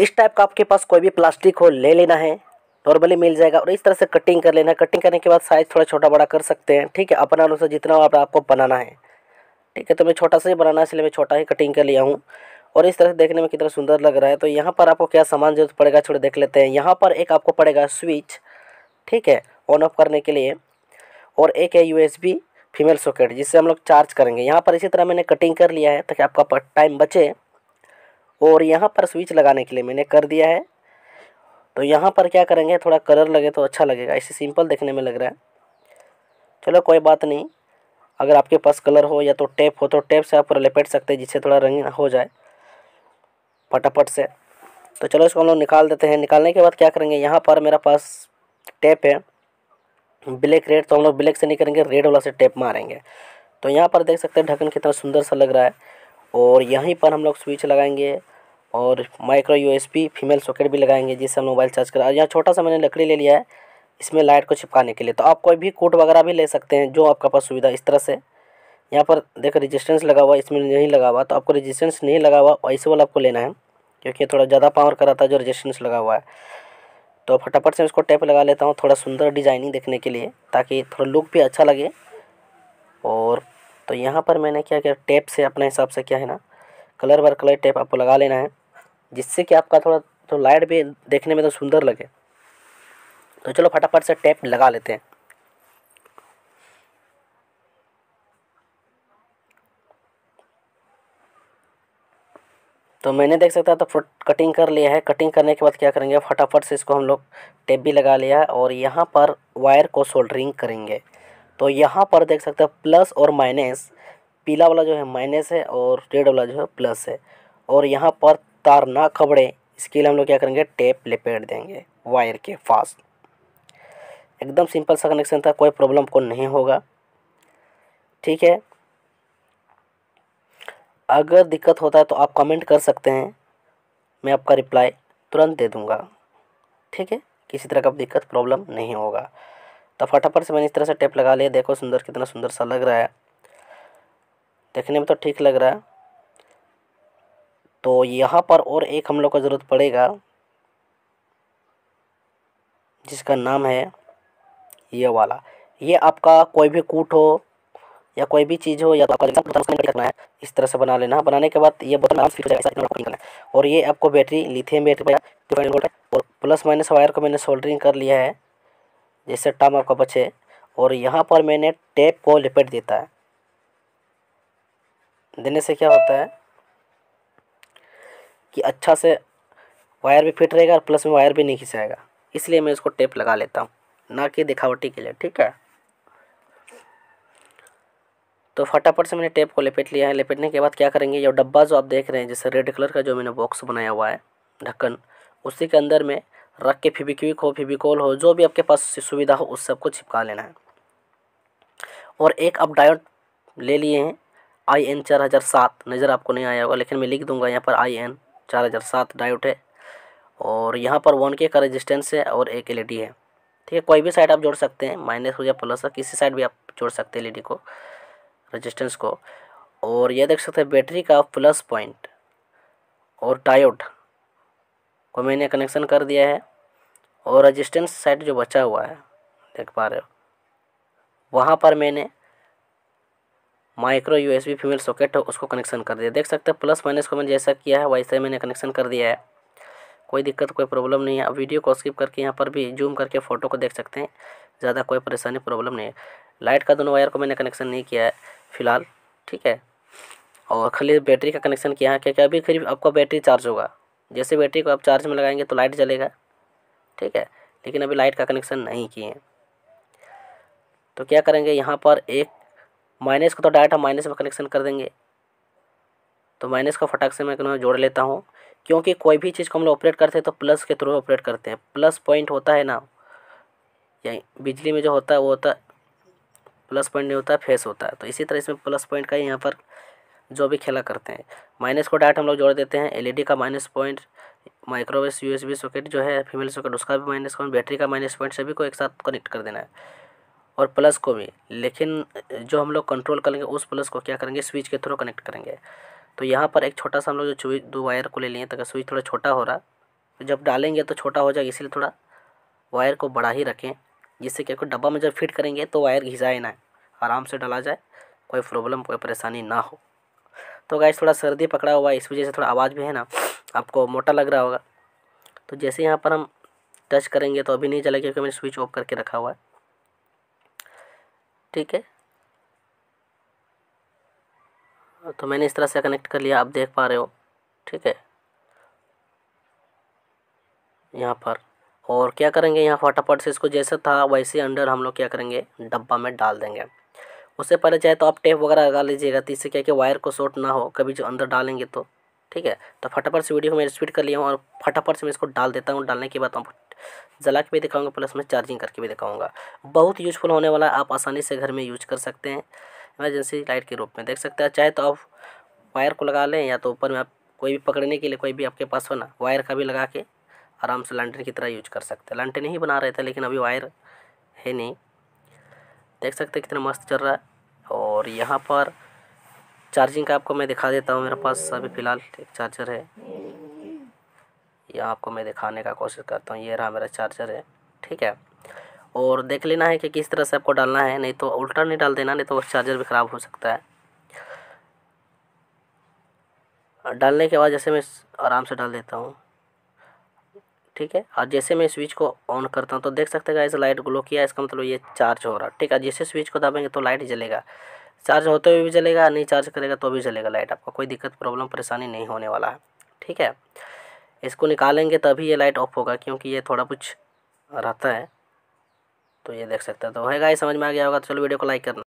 इस टाइप का आपके पास कोई भी प्लास्टिक हो ले लेना है नॉर्मली मिल जाएगा और इस तरह से कटिंग कर लेना कटिंग करने के बाद साइज़ थोड़ा छोटा बड़ा कर सकते हैं ठीक है अपना अनुसार जितना आप आपको बनाना है ठीक है तो मैं छोटा सा ही बनाना है इसलिए मैं छोटा ही कटिंग कर लिया हूँ और इस तरह से देखने में कितना सुंदर लग रहा है तो यहाँ पर आपको क्या सामान जरूरत पड़ेगा छोटे देख लेते हैं यहाँ पर एक आपको पड़ेगा स्विच ठीक है ऑन ऑफ करने के लिए और एक है यू फीमेल सॉकेट जिससे हम लोग चार्ज करेंगे यहाँ पर इसी तरह मैंने कटिंग कर लिया है ताकि आपका टाइम बचे और यहाँ पर स्विच लगाने के लिए मैंने कर दिया है तो यहाँ पर क्या करेंगे थोड़ा कलर लगे तो अच्छा लगेगा इसे सिंपल देखने में लग रहा है चलो कोई बात नहीं अगर आपके पास कलर हो या तो टेप हो तो टेप से आप लपेट सकते हैं जिससे थोड़ा रंग हो जाए फटाफट से तो चलो इसको हम लोग निकाल देते हैं निकालने के बाद क्या करेंगे यहाँ पर मेरा पास टेप है ब्लैक रेड तो हम लोग ब्लैक से नहीं करेंगे रेड वाला से टेप मारेंगे तो यहाँ पर देख सकते हैं ढक्कन कितना सुंदर सा लग रहा है और यहीं पर हम लोग स्विच लगाएंगे और माइक्रो यू फीमेल सॉकेट भी लगाएंगे जिससे हम मोबाइल चार्ज करें और यहाँ छोटा सा मैंने लकड़ी ले लिया है इसमें लाइट को छिपकाने के लिए तो आप कोई भी कोट वगैरह भी ले सकते हैं जो आपका पास सुविधा इस तरह से यहाँ पर देखो रजिस्टेंस लगा हुआ इसमें नहीं लगा हुआ तो आपको रजिस्टेंस नहीं लगा हुआ ऐसे वाला आपको लेना है क्योंकि थोड़ा ज़्यादा पावर का था है जो रजिस्टेंस लगा हुआ है तो फटाफट से उसको टेप लगा लेता हूँ थोड़ा सुंदर डिजाइनिंग देखने के लिए ताकि थोड़ा लुक भी अच्छा लगे और तो यहाँ पर मैंने क्या किया टेप से अपने हिसाब से क्या है ना कलर बर कलर टेप आपको लगा लेना है जिससे कि आपका थोड़ा तो लाइट भी देखने में तो सुंदर लगे तो चलो फटाफट से टैप लगा लेते हैं तो मैंने देख सकता है तो कटिंग कर लिया है कटिंग करने के बाद क्या करेंगे फटाफट से इसको हम लोग टेप भी लगा लिया है और यहाँ पर वायर को सोल्डरिंग करेंगे तो यहाँ पर देख सकते हैं प्लस और माइनस पीला वाला जो है माइनस है और रेड वाला जो है प्लस है और यहाँ पर तार ना खबड़े इसके लिए हम लोग क्या करेंगे टेप लपेट देंगे वायर के फास्ट एकदम सिंपल सा कनेक्शन था कोई प्रॉब्लम को नहीं होगा ठीक है अगर दिक्कत होता है तो आप कमेंट कर सकते हैं मैं आपका रिप्लाई तुरंत दे दूँगा ठीक है किसी तरह का दिक्कत प्रॉब्लम नहीं होगा तो फटाफट से मैंने इस तरह से टेप लगा लिया देखो सुंदर कितना सुंदर सा लग रहा है देखने में तो ठीक लग रहा है तो यहाँ पर और एक हम लोग को ज़रूरत पड़ेगा जिसका नाम है ये वाला ये आपका कोई भी कूट हो या कोई भी चीज़ हो या तो आपका करना है इस तरह से बना लेना बनाने के बाद ये बोतल करना है और ये आपको बैटरी लिथियम बैटरी और प्लस माइनस वायर को मैंने सोल्डरिंग कर लिया है जैसे टाम आपका बचे और यहाँ पर मैंने टेप को लिपेट देता है देने से क्या होता है कि अच्छा से वायर भी फिट रहेगा और प्लस में वायर भी नहीं खिंचाएगा इसलिए मैं इसको टेप लगा लेता हूँ ना कि दिखावटी के लिए ठीक है तो फटाफट से मैंने टेप को लपेट लिया है लपेटने के बाद क्या करेंगे ये डब्बा जो आप देख रहे हैं जैसे रेड कलर का जो मैंने बॉक्स बनाया हुआ है ढक्कन उसी के अंदर में रख के फिबिक्विक हो फिबिकोल हो जो भी आपके पास सुविधा हो उस सबको छिपका लेना है और एक आप डायोड ले लिए हैं आई एन चार हज़ार सात नज़र आपको नहीं आया होगा लेकिन मैं लिख दूंगा यहाँ पर आई एन चार हज़ार सात डायोट है और यहाँ पर वन के का रजिस्टेंस है और एक एल e है ठीक है कोई भी साइड आप जोड़ सकते हैं माइनस हो या प्लस किसी साइड भी आप जोड़ सकते हैं एल e को रजिस्टेंस को और यह देख सकते हैं बैटरी का प्लस पॉइंट और डायोड को मैंने कनेक्शन कर दिया है और रजिस्टेंस साइड जो बचा हुआ है देख पा रहे हो वहाँ पर मैंने माइक्रो यूएसबी फीमेल सॉकेट है उसको कनेक्शन कर दिया देख सकते हैं प्लस माइनस को मैंने जैसा किया है वैसे मैंने कनेक्शन कर दिया है कोई दिक्कत कोई प्रॉब्लम नहीं है अब वीडियो को स्किप करके यहाँ पर भी जूम करके फ़ोटो को देख सकते हैं ज़्यादा कोई परेशानी प्रॉब्लम नहीं है लाइट का दोनों वायर को मैंने कनेक्शन नहीं किया है फिलहाल ठीक है और खाली बैटरी का कनेक्शन किया है क्योंकि अभी खाली आपका बैटरी चार्ज होगा जैसे बैटरी को आप चार्ज में लगाएंगे तो लाइट जलेगा ठीक है लेकिन अभी लाइट का कनेक्शन नहीं किए हैं तो क्या करेंगे यहाँ पर एक माइनस को तो डायरेक्ट हम माइनस में कनेक्शन कर देंगे तो माइनस को फटाक से मैं जोड़ लेता हूँ क्योंकि कोई भी चीज़ को हम लोग ऑपरेट करते हैं तो प्लस के थ्रू ऑपरेट करते हैं प्लस पॉइंट होता है ना यही बिजली में जो होता है वो होता है प्लस पॉइंट नहीं होता फेस होता है तो इसी तरह इसमें प्लस पॉइंट का यहाँ पर जो भी खेला करते हैं माइनस को डायरेक्ट हम लोग जोड़ देते हैं एलईडी e का minus point microwave USB socket जो है फीमेल सॉकेट उसका भी माइनस पॉइंट बैटरी का माइनस पॉइंट सभी को एक साथ कनेक्ट कर देना है और प्लस को भी लेकिन जो हम लोग कंट्रोल करेंगे उस प्लस को क्या करेंगे स्विच के थ्रू कनेक्ट करेंगे तो यहाँ पर एक छोटा सा हम लोग जो स्विच दो वायर को ले लिए तो स्विच थोड़ा छोटा हो रहा जब डालेंगे तो छोटा हो जाएगा इसलिए थोड़ा वायर को बड़ा ही रखें जिससे क्या कोई डब्बा में जब फिट करेंगे तो वायर घिसाए ना आराम से डाला जाए कोई प्रॉब्लम कोई परेशानी ना हो तो गाइस थोड़ा सर्दी पकड़ा हुआ है इस वजह से थोड़ा आवाज़ भी है ना आपको मोटा लग रहा होगा तो जैसे यहाँ पर हम टच करेंगे तो अभी नहीं चलेगा क्योंकि मैंने स्विच ऑफ करके रखा हुआ है ठीक है हाँ, तो मैंने इस तरह से कनेक्ट कर लिया आप देख पा रहे हो ठीक है यहाँ पर और क्या करेंगे यहाँ फटाफट से इसको जैसा था वैसे अंडर हम लोग क्या करेंगे डब्बा में डाल देंगे उससे पहले चाहे तो आप टेप वगैरह लगा लीजिएगा तो इससे क्या कि वायर को शॉर्ट ना हो कभी जो अंदर डालेंगे तो ठीक है तो फटाफट से वीडियो को मैं स्पीड कर लिया हूँ और फटाफट से मैं इसको डाल देता हूँ डालने के बाद जला के भी दिखाऊंगा प्लस मैं चार्जिंग करके भी दिखाऊंगा बहुत यूजफुल होने वाला है आप आसानी से घर में यूज कर सकते हैं इमरजेंसी लाइट के रूप में देख सकते हैं चाहे तो आप वायर को लगा लें या तो ऊपर में आप कोई भी पकड़ने के लिए कोई भी आपके पास हो ना वायर का भी लगा के आराम से लंटन की तरह यूज कर सकते हैं लंटन ही बना रहे थे लेकिन अभी वायर है नहीं देख सकते हैं कितना मस्त चल रहा है और यहाँ पर चार्जिंग का आपको मैं दिखा देता हूँ मेरे पास अभी फ़िलहाल एक चार्जर है यहाँ आपको मैं दिखाने का कोशिश करता हूँ ये रहा मेरा चार्जर है ठीक है और देख लेना है कि किस तरह से आपको डालना है नहीं तो उल्टा नहीं डाल देना नहीं तो चार्जर भी ख़राब हो सकता है डालने के बाद जैसे मैं आराम से डाल देता हूँ ठीक है और जैसे मैं स्विच को ऑन करता हूँ तो देख सकते हैं इस लाइट ग्लो किया इसका मतलब ये चार्ज हो रहा है ठीक है जैसे स्विच को दबाएंगे तो लाइट जलेगा चार्ज होते हुए भी जलेगा नहीं चार्ज करेगा तो भी जलेगा लाइट आपका कोई दिक्कत प्रॉब्लम परेशानी नहीं होने वाला है ठीक है इसको निकालेंगे तभी ये लाइट ऑफ होगा क्योंकि ये थोड़ा कुछ रहता है तो ये देख सकते हैं तो है गाइस समझ में आ गया होगा तो चलो वीडियो को लाइक करना